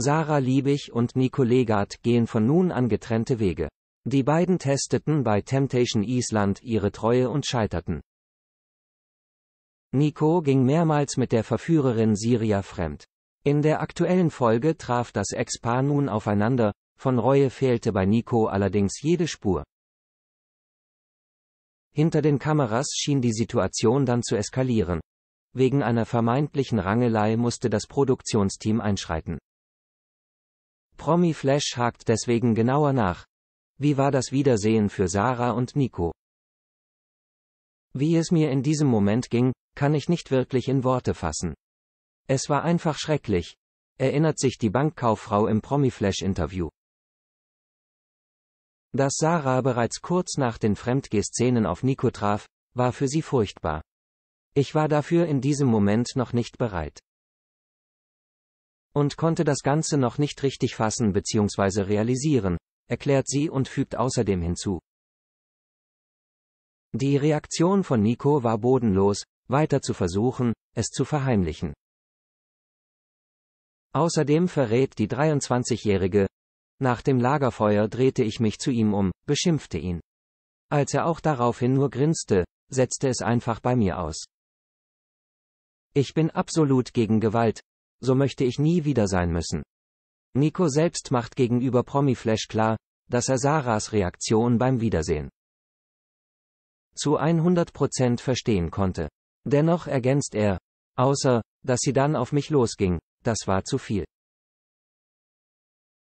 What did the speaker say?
Sarah Liebig und Nico Legat gehen von nun an getrennte Wege. Die beiden testeten bei Temptation Island ihre Treue und scheiterten. Nico ging mehrmals mit der Verführerin Siria fremd. In der aktuellen Folge traf das Ex-Paar nun aufeinander, von Reue fehlte bei Nico allerdings jede Spur. Hinter den Kameras schien die Situation dann zu eskalieren. Wegen einer vermeintlichen Rangelei musste das Produktionsteam einschreiten. Promi Flash hakt deswegen genauer nach. Wie war das Wiedersehen für Sarah und Nico? Wie es mir in diesem Moment ging, kann ich nicht wirklich in Worte fassen. Es war einfach schrecklich. Erinnert sich die Bankkauffrau im Promi Flash interview Dass Sarah bereits kurz nach den Fremdgeh-Szenen auf Nico traf, war für sie furchtbar. Ich war dafür in diesem Moment noch nicht bereit und konnte das Ganze noch nicht richtig fassen bzw. realisieren, erklärt sie und fügt außerdem hinzu. Die Reaktion von Nico war bodenlos, weiter zu versuchen, es zu verheimlichen. Außerdem verrät die 23-Jährige, nach dem Lagerfeuer drehte ich mich zu ihm um, beschimpfte ihn. Als er auch daraufhin nur grinste, setzte es einfach bei mir aus. Ich bin absolut gegen Gewalt, so möchte ich nie wieder sein müssen. Nico selbst macht gegenüber Promi Flash klar, dass er Sarahs Reaktion beim Wiedersehen zu 100% verstehen konnte. Dennoch ergänzt er, außer, dass sie dann auf mich losging, das war zu viel.